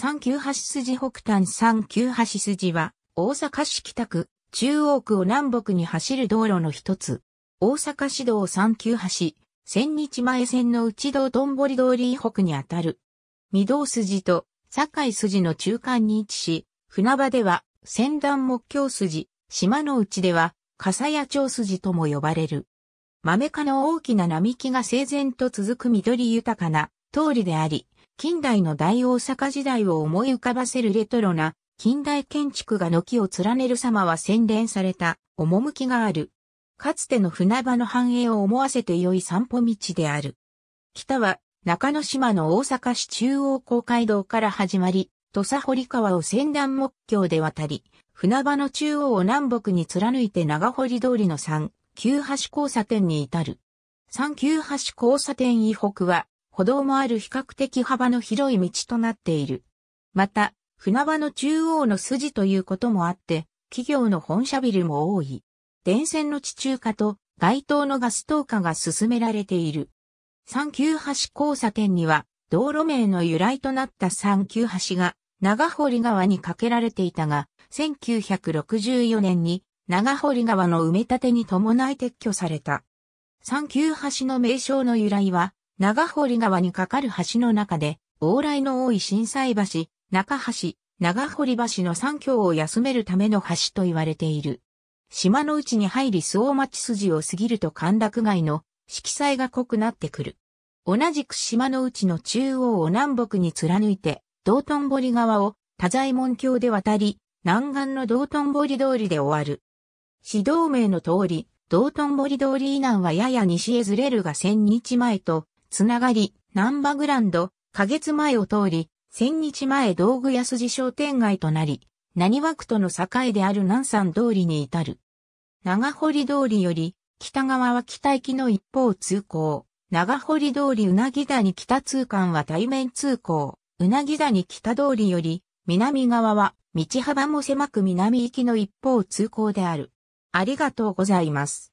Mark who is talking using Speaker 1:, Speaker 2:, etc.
Speaker 1: 三九橋筋北端三九橋筋は、大阪市北区、中央区を南北に走る道路の一つ。大阪市道三九橋、千日前線の内道どんぼり通り北にあたる。御堂筋と堺筋の中間に位置し、船場では、仙段木橋筋、島の内では、笠屋町筋とも呼ばれる。豆科の大きな並木が整然と続く緑豊かな通りであり、近代の大大阪時代を思い浮かばせるレトロな近代建築が軒を連ねる様は洗練された趣がある。かつての船場の繁栄を思わせて良い散歩道である。北は中之島の大阪市中央公会堂から始まり、土佐堀川を船団木橋で渡り、船場の中央を南北に貫いて長堀通りの三、旧橋交差点に至る。三旧橋交差点以北は、歩道もある比較的幅の広い道となっている。また、船場の中央の筋ということもあって、企業の本社ビルも多い。電線の地中化と街灯のガス灯化が進められている。三級橋交差点には、道路名の由来となった三級橋が長堀川に架けられていたが、1964年に長堀川の埋め立てに伴い撤去された。三級橋の名称の由来は、長堀川に架かる橋の中で、往来の多い震災橋、中橋、長堀橋の三橋を休めるための橋と言われている。島の内に入り諏訪町筋を過ぎると歓楽街の色彩が濃くなってくる。同じく島の内の中央を南北に貫いて、道頓堀川を多在門橋で渡り、南岸の道頓堀通りで終わる。指導名の通り、道頓堀通り以南はやや西へずれるが千日前とつながり、南波グランド、花月前を通り、千日前道具屋筋商店街となり、何枠との境である南山通りに至る。長堀通りより、北側は北行きの一方通行。長堀通りうなぎ谷北通間は対面通行。うなぎ谷北通りより、南側は道幅も狭く南行きの一方通行である。ありがとうございます。